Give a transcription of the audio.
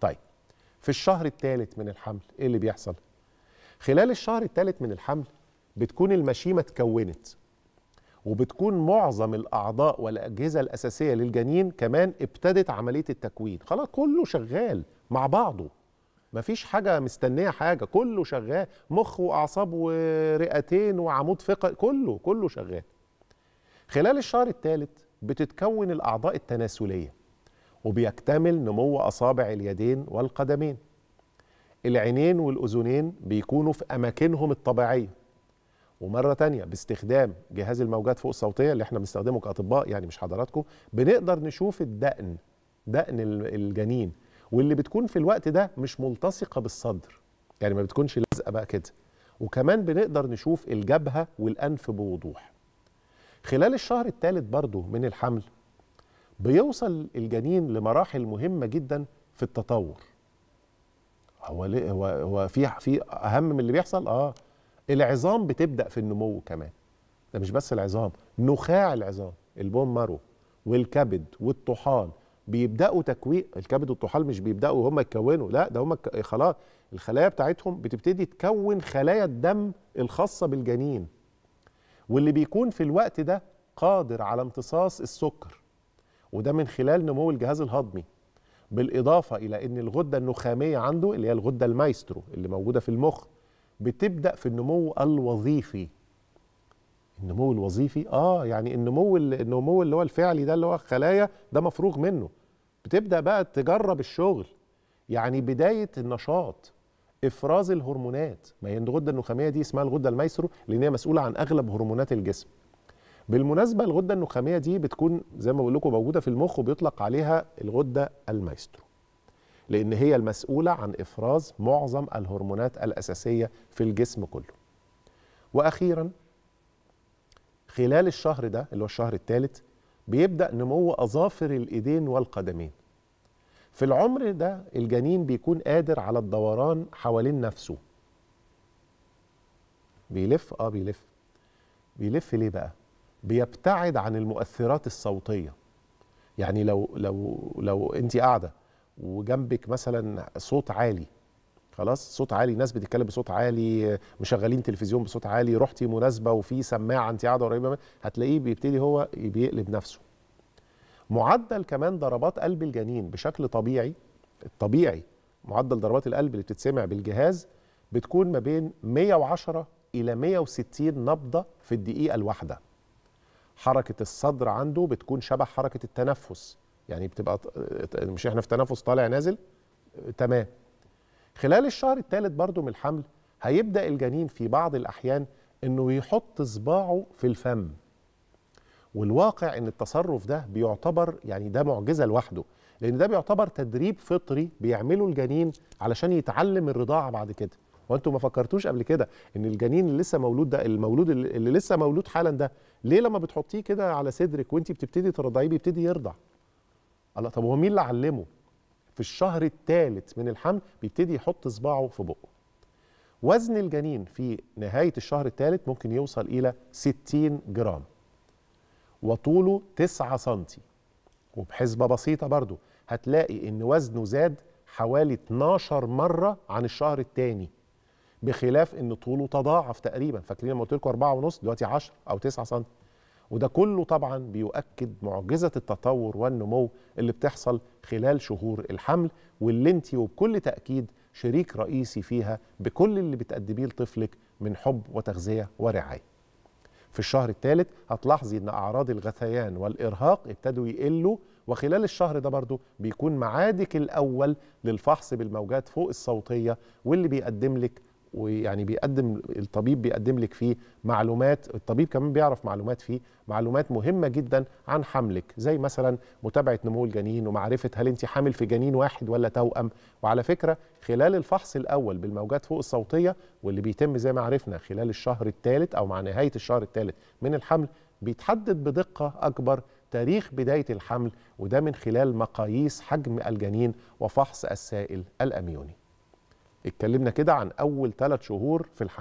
طيب في الشهر الثالث من الحمل ايه اللي بيحصل خلال الشهر الثالث من الحمل بتكون المشيمه اتكونت وبتكون معظم الاعضاء والاجهزه الاساسيه للجنين كمان ابتدت عمليه التكوين خلاص كله شغال مع بعضه مفيش حاجه مستنيه حاجه كله شغال مخ واعصاب ورئتين وعمود فقري كله كله شغال خلال الشهر الثالث بتتكون الاعضاء التناسليه وبيكتمل نمو أصابع اليدين والقدمين العينين والأذنين بيكونوا في أماكنهم الطبيعية ومرة تانية باستخدام جهاز الموجات فوق الصوتية اللي احنا بنستخدمه كأطباء يعني مش حضراتكم بنقدر نشوف الدقن دقن الجنين واللي بتكون في الوقت ده مش ملتصقة بالصدر يعني ما بتكونش لازقة بقى كده وكمان بنقدر نشوف الجبهة والأنف بوضوح خلال الشهر الثالث برضه من الحمل بيوصل الجنين لمراحل مهمه جدا في التطور هو ليه هو هو في في اهم من اللي بيحصل اه العظام بتبدا في النمو كمان ده مش بس العظام نخاع العظام البون مارو والكبد والطحال بيبداوا تكوين الكبد والطحال مش بيبداوا هم يتكونوا لا ده هم خلاص الخلايا بتاعتهم بتبتدي تكون خلايا الدم الخاصه بالجنين واللي بيكون في الوقت ده قادر على امتصاص السكر وده من خلال نمو الجهاز الهضمي بالاضافه الى ان الغده النخاميه عنده اللي هي الغده المايسترو اللي موجوده في المخ بتبدا في النمو الوظيفي النمو الوظيفي اه يعني النمو النمو اللي هو الفعلي ده اللي هو الخلايا ده مفروغ منه بتبدا بقى تجرب الشغل يعني بدايه النشاط افراز الهرمونات ما هي الغده النخاميه دي اسمها الغده المايسترو لان هي مسؤوله عن اغلب هرمونات الجسم بالمناسبه الغده النخاميه دي بتكون زي ما بقول لكم موجوده في المخ وبيطلق عليها الغده المايسترو لان هي المسؤوله عن افراز معظم الهرمونات الاساسيه في الجسم كله واخيرا خلال الشهر ده اللي هو الشهر الثالث بيبدا نمو اظافر الايدين والقدمين في العمر ده الجنين بيكون قادر على الدوران حوالين نفسه بيلف اه بيلف بيلف ليه بقى بيبتعد عن المؤثرات الصوتيه يعني لو لو لو انت قاعده وجنبك مثلا صوت عالي خلاص صوت عالي ناس بتتكلم بصوت عالي مشغلين تلفزيون بصوت عالي رحتي مناسبه وفي سماعه انت قاعده قريبه هتلاقيه بيبتدي هو بيقلب نفسه معدل كمان ضربات قلب الجنين بشكل طبيعي الطبيعي معدل ضربات القلب اللي بتتسمع بالجهاز بتكون ما بين 110 الى 160 نبضه في الدقيقه الواحده حركه الصدر عنده بتكون شبه حركه التنفس يعني بتبقى مش احنا في تنفس طالع نازل تمام خلال الشهر الثالث برضو من الحمل هيبدا الجنين في بعض الاحيان انه يحط صباعه في الفم والواقع ان التصرف ده بيعتبر يعني ده معجزه لوحده لان ده بيعتبر تدريب فطري بيعمله الجنين علشان يتعلم الرضاعه بعد كده هو انتوا ما فكرتوش قبل كده ان الجنين اللي لسه مولود ده المولود اللي لسه مولود حالا ده ليه لما بتحطيه كده على صدرك وانت بتبتدي ترضعيه بيبتدي يرضع الله طب هو مين اللي علمه في الشهر الثالث من الحمل بيبتدي يحط صباعه في بقه وزن الجنين في نهايه الشهر الثالث ممكن يوصل الى 60 جرام وطوله 9 سم. وبحسبه بسيطه برضو هتلاقي ان وزنه زاد حوالي 12 مره عن الشهر الثاني بخلاف ان طوله تضاعف تقريبا فاكرين لما قلت لكم أربعة ونص دلوقتي 10 او 9 سم وده كله طبعا بيؤكد معجزه التطور والنمو اللي بتحصل خلال شهور الحمل واللي انت وبكل تاكيد شريك رئيسي فيها بكل اللي بتقدميه لطفلك من حب وتغذيه ورعايه. في الشهر الثالث هتلاحظي ان اعراض الغثيان والارهاق ابتدوا يقلوا وخلال الشهر ده برضو بيكون معادك الاول للفحص بالموجات فوق الصوتيه واللي بيقدم لك ويعني بيقدم الطبيب بيقدم لك فيه معلومات الطبيب كمان بيعرف معلومات فيه معلومات مهمه جدا عن حملك زي مثلا متابعه نمو الجنين ومعرفه هل انت حامل في جنين واحد ولا توأم وعلى فكره خلال الفحص الاول بالموجات فوق الصوتيه واللي بيتم زي ما عرفنا خلال الشهر الثالث او مع نهايه الشهر الثالث من الحمل بيتحدد بدقه اكبر تاريخ بدايه الحمل وده من خلال مقاييس حجم الجنين وفحص السائل الاميوني اتكلمنا كده عن اول ثلاث شهور في الحمل